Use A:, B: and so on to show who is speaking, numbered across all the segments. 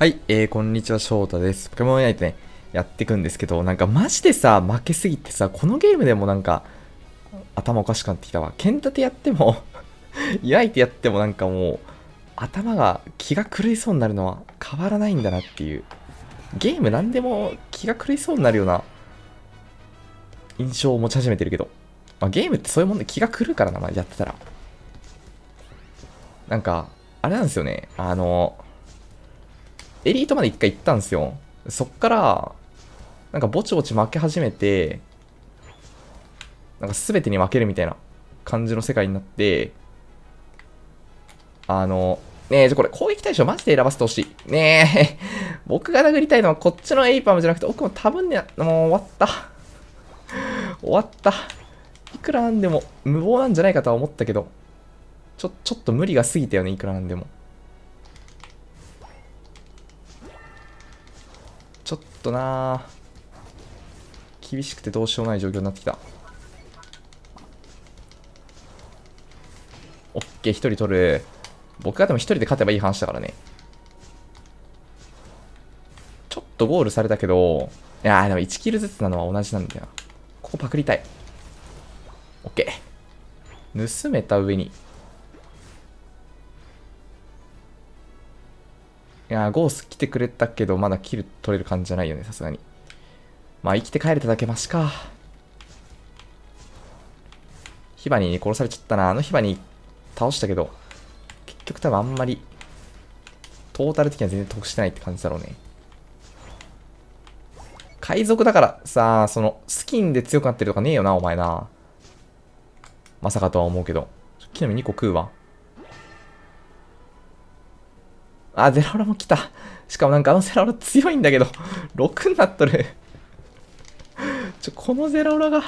A: はい、えー、こんにちは、翔太です。ポケモンユナイトね、やっていくんですけど、なんかマジでさ、負けすぎてさ、このゲームでもなんか、頭おかしくなってきたわ。剣立てやっても ユナイトやってもなんかもう、頭が気が狂いそうになるのは変わらないんだなっていう。ゲームなんでも気が狂いそうになるような印象を持ち始めてるけど。まあ、ゲームってそういうもんで気が狂うからな、まあ、やってたら。なんか、あれなんですよね。あのエリートまで一回行ったんですよ。そっから、なんかぼちぼち負け始めて、なんか全てに負けるみたいな感じの世界になって、あの、ねえ、じゃこれ攻撃対象マジで選ばせてほしい。ねえ、僕が殴りたいのはこっちのエイパムじゃなくて、奥も多分ね、もう終わった。終わった。いくらなんでも無謀なんじゃないかとは思ったけど、ちょ、ちょっと無理が過ぎたよね、いくらなんでも。とな厳しくてどうしようもない状況になってきた OK1 人取る僕がでも1人で勝てばいい話だからねちょっとゴールされたけどいやでも1キルずつなのは同じなんだよここパクりたい OK 盗めた上にいやゴース来てくれたけど、まだキル取れる感じじゃないよね、さすがに。まあ、生きて帰れただけマシか。ヒバに殺されちゃったな。あのヒバに倒したけど、結局多分あんまり、トータル的には全然得してないって感じだろうね。海賊だからさ、その、スキンで強くなってるとかねえよな、お前な。まさかとは思うけど。木の実2個食うわ。あ、ゼラオラも来た。しかもなんかあのゼラオラ強いんだけど、6になっとる。ちょ、このゼラオラが。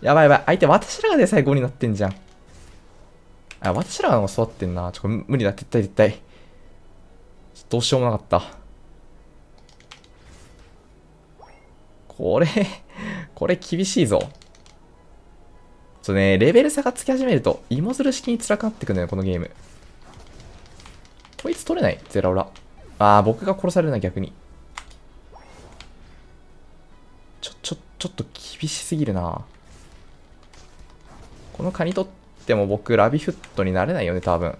A: やばいやばい。相手、私らがでさえ5になってんじゃん。あ、私らが育ってんな。ちょ、無理だ。絶対絶対。どうしようもなかった。これ、これ厳しいぞ。ちょっとね、レベル差がつき始めると、芋づる式に辛くなってくるのよ、このゲーム。こいつ取れないゼラオラ。あー、僕が殺されるな、逆に。ちょ、ちょ、ちょっと厳しすぎるなこのカニ取っても僕、ラビフットになれないよね、多分。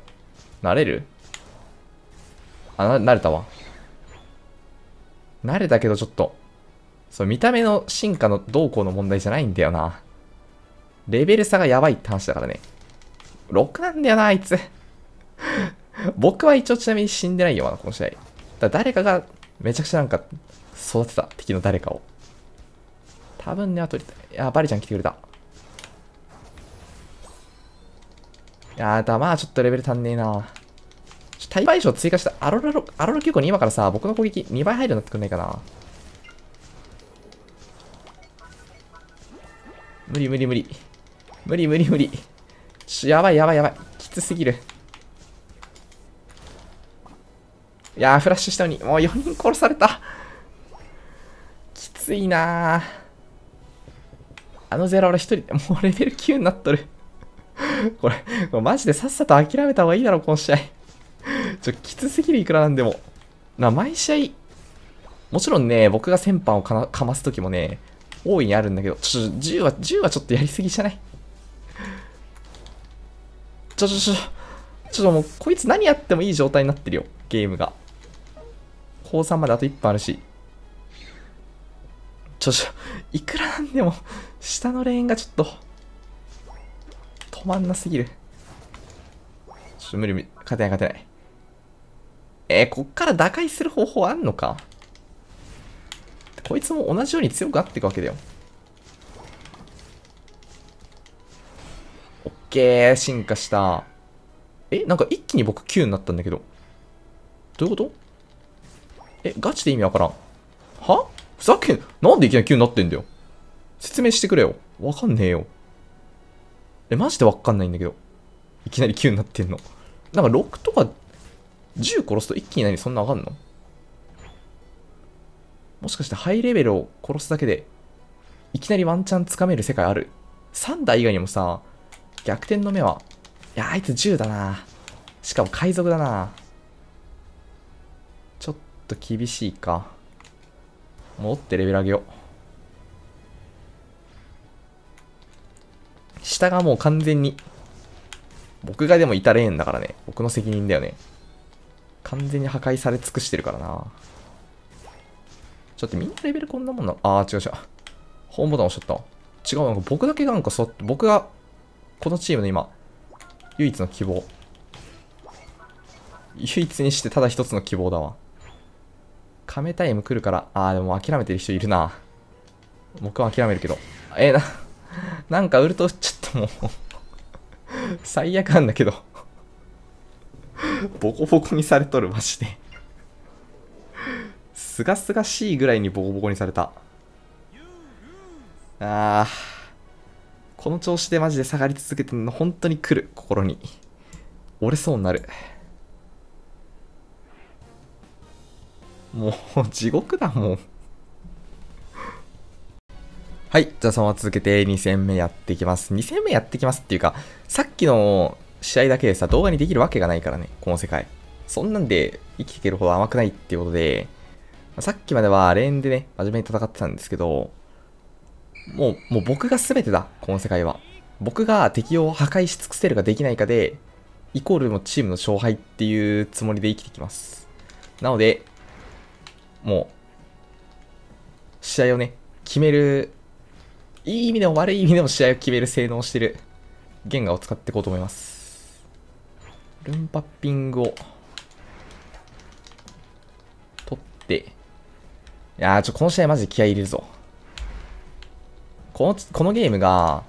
A: なれるあ、な、慣れたわ。慣れたけど、ちょっと。そう、見た目の進化のどうこうの問題じゃないんだよな。レベル差がやばいって話だからね。6なんだよな、あいつ。僕は一応ちなみに死んでないよ、まだこの試合。だ誰かがめちゃくちゃなんか育てた、敵の誰かを。多分ね、あと、いや、バリちゃん来てくれた。いやだ、まあちょっとレベル足んねえな。対以上追加したアロロロ、アロロ9個に今からさ、僕の攻撃2倍入るようになってくんないかな。無理無理無理。無理無理無理。ちやばいやばいやばい。きつすぎる。いやフラッシュしたのに、もう4人殺された。きついなあのゼラ俺1人、もうレベル9になっとる。これ、これマジでさっさと諦めた方がいいだろ、この試合。ちょ、きつすぎるいくらなんでも。な、毎試合、もちろんね、僕が先般をかますときもね、大いにあるんだけど、ちょ、10は、10はちょっとやりすぎじゃないちょちょちょ、ちょっともうこいつ何やってもいい状態になってるよ、ゲームが。高3まであと1分あるし。ちょちょ、いくらなんでも、下のレーンがちょっと、止まんなすぎる。ちょっと無理無理、勝てない勝てない。えー、こっから打開する方法あんのかこいつも同じように強くなっていくわけだよ。けー、進化した。え、なんか一気に僕9になったんだけど。どういうことえ、ガチで意味わからん。はふざけん、なんでいきなり9になってんだよ。説明してくれよ。わかんねえよ。え、マジでわかんないんだけど。いきなり9になってんの。なんか6とか10殺すと一気に何そんな上がんのもしかしてハイレベルを殺すだけで、いきなりワンチャンつかめる世界ある ?3 台以外にもさ、逆転の目は。いや、あいつ銃だな。しかも海賊だな。ちょっと厳しいか。戻ってレベル上げよう。下がもう完全に。僕がでもいたレーンだからね。僕の責任だよね。完全に破壊され尽くしてるからな。ちょっとみんなレベルこんなもんな。ああ、違う違う。ホームボタン押しちゃった。違う、なんか僕だけなんかそ、僕がこのチームの今、唯一の希望。唯一にしてただ一つの希望だわ。亀タイム来るから、あーでも諦めてる人いるな。僕は諦めるけど。えー、な、なんかウルト、ちょっともう最悪なんだけどボコボコにされとる、マジですがすがしいぐらいにボコボコにされた。ああ。この調子でマジで下がり続けてるの本当に来る心に折れそうになるもう地獄だもんはい。じゃあそのまま続けて2戦目やっていきます。2戦目やっていきますっていうか、さっきの試合だけでさ、動画にできるわけがないからね、この世界。そんなんで生きていけるほど甘くないっていうことで、さっきまではレーンでね、真面目に戦ってたんですけど、もう、もう僕が全てだ、この世界は。僕が敵を破壊し尽くせるかできないかで、イコールもチームの勝敗っていうつもりで生きてきます。なので、もう、試合をね、決める、いい意味でも悪い意味でも試合を決める性能をしてる、ゲンガを使っていこうと思います。ルンパッピングを、取って、いやー、ちょ、この試合マジで気合い入れるぞ。この、このゲームが、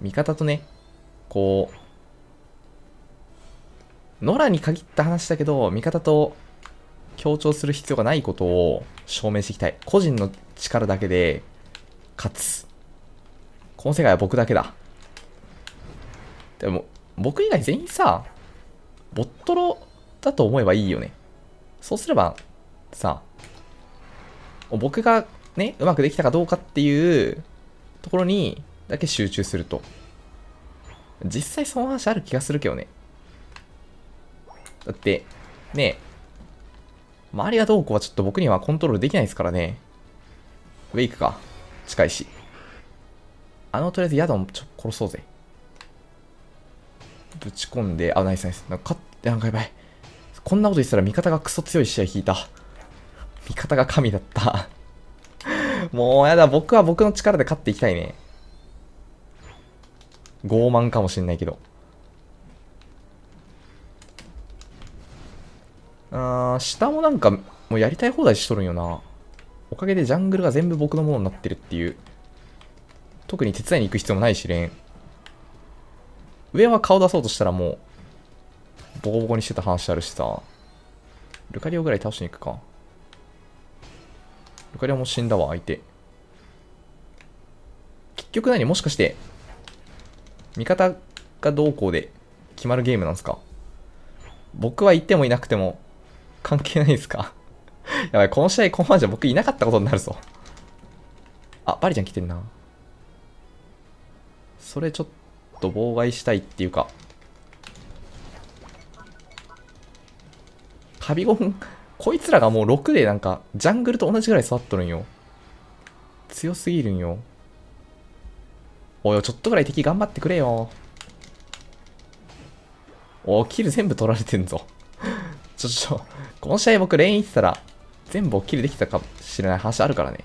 A: 味方とね、こう、野良に限った話だけど、味方と強調する必要がないことを証明していきたい。個人の力だけで、勝つ。この世界は僕だけだ。でも、僕以外全員さ、ボットロだと思えばいいよね。そうすれば、さ、僕がね、うまくできたかどうかっていうところにだけ集中すると。実際その話ある気がするけどね。だって、ね周りがどうこうはちょっと僕にはコントロールできないですからね。ウェイクか。近いし。あの、とりあえず宿もちょっと殺そうぜ。ぶち込んで、あ、ナイスナイス。なんか、勝って、なんかやばい。こんなこと言ってたら味方がクソ強い試合引いた。味方が神だったもうやだ、僕は僕の力で勝っていきたいね。傲慢かもしんないけど。あー、下もなんか、もうやりたい放題しとるんよな。おかげでジャングルが全部僕のものになってるっていう。特に手伝いに行く必要もないし、レン。上は顔出そうとしたらもう、ボコボコにしてた話あるしさ。ルカリオぐらい倒しに行くか。ルカリオも死んだわ、相手。結局何もしかして、味方がどうこうで決まるゲームなんですか僕は行ってもいなくても関係ないですか やばい、この試合、このままじゃ僕いなかったことになるぞあ、バリちゃん来てんな。それちょっと妨害したいっていうか。カビゴンこいつらがもう6でなんか、ジャングルと同じぐらい育っとるんよ。強すぎるんよ。おい、ちょっとぐらい敵頑張ってくれよ。おおキル全部取られてんぞ。ちょ、ちょ、この試合僕レーン行ってたら、全部キルできたかもしれない話あるからね。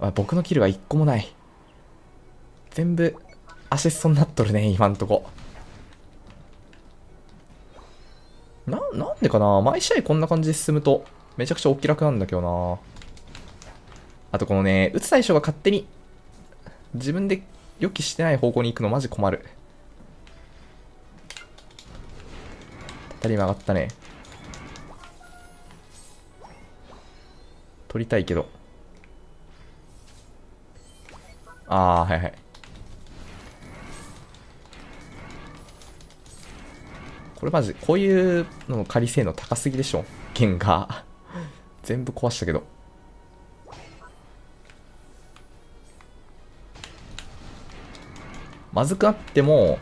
A: あ僕のキルは一個もない。全部、アシストになっとるね、今んとこ。な、なんでかな毎試合こんな感じで進むと、めちゃくちゃおき楽なんだけどなあとこのね、打つ対象が勝手に自分で予期してない方向に行くのマジ困る。当たり曲がったね。取りたいけど。ああ、はいはい。これマジ、こういうのの仮り性能高すぎでしょ。弦が。全部壊したけど。まずくあっても、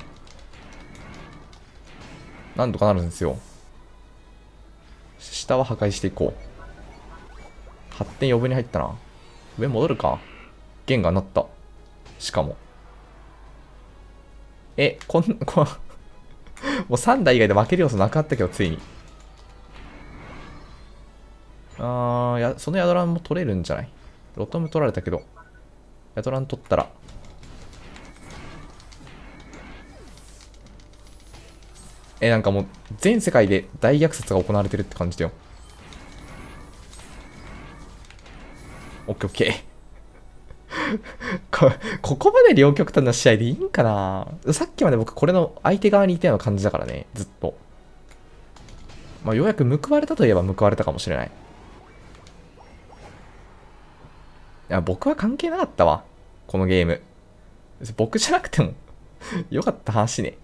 A: なんとかなるんですよ。下は破壊していこう。発展余分に入ったな。上戻るか。弦が鳴った。しかも。え、こん、こもう3台以外で負ける要素なかったけど、ついに。あー、や、そのヤドランも取れるんじゃないロトム取られたけど。ヤドラン取ったら、えー、なんかもう全世界で大虐殺が行われてるって感じだよ。オッケーオッケー。ここまで両極端な試合でいいんかなさっきまで僕これの相手側にいたような感じだからね、ずっと。まあ、ようやく報われたといえば報われたかもしれない。いや、僕は関係なかったわ。このゲーム。僕じゃなくても よかった話ね。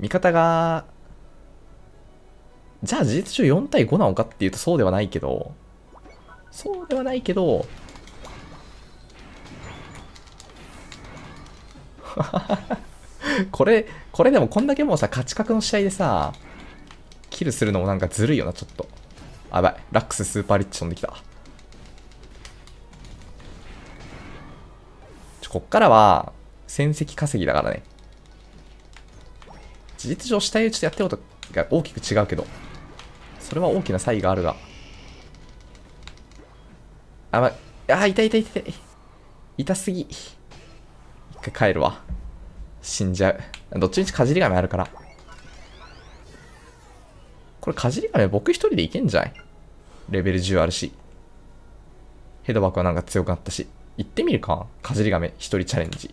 A: 味方がじゃあ事実上4対5なのかっていうとそうではないけど、そうではないけど、これ、これでもこんだけもうさ、勝ち確の試合でさ、キルするのもなんかずるいよな、ちょっと。あばい、ラックススーパーリッチ飛んできた。ちょ、こっからは、戦績稼ぎだからね。事実上、死体打ちでやってることが大きく違うけど。それは大きな差異があるが。あ、ま、あ、痛い痛い痛い。痛すぎ。一回帰るわ。死んじゃう。どっちみちかじり亀あるから。これかじり亀僕一人でいけんじゃんレベル10あるし。ヘドバクはなんか強くなったし。行ってみるか。かじり亀一人チャレンジ。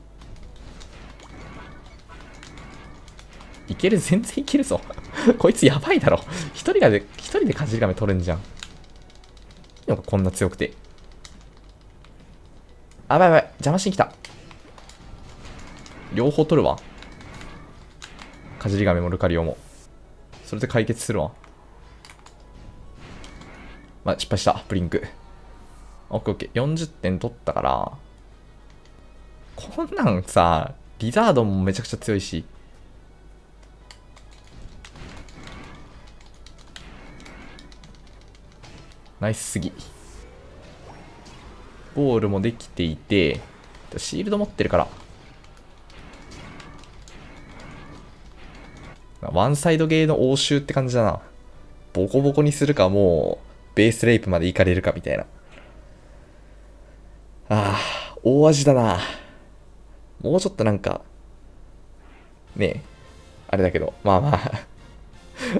A: いける、全然いけるぞ。こいつやばいだろ。一人がで、一人でかじり亀取るんじゃん。なんかこんな強くて。あ、やばいばい。邪魔しに来た。両方取るわ。かじり亀もルカリオも。それで解決するわ。まあ、失敗した。ブリンク。オッケーオッケー。40点取ったから。こんなんさ、リザードンもめちゃくちゃ強いし、ナイスすぎ。ボールもできていて、シールド持ってるから。ワンサイドゲーの応酬って感じだな。ボコボコにするか、もう、ベースレイプまでいかれるかみたいな。ああ、大味だな。もうちょっとなんか、ねえ、あれだけど、まあまあ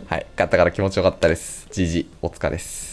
A: はい、勝ったから気持ちよかったです。GG、お疲れです。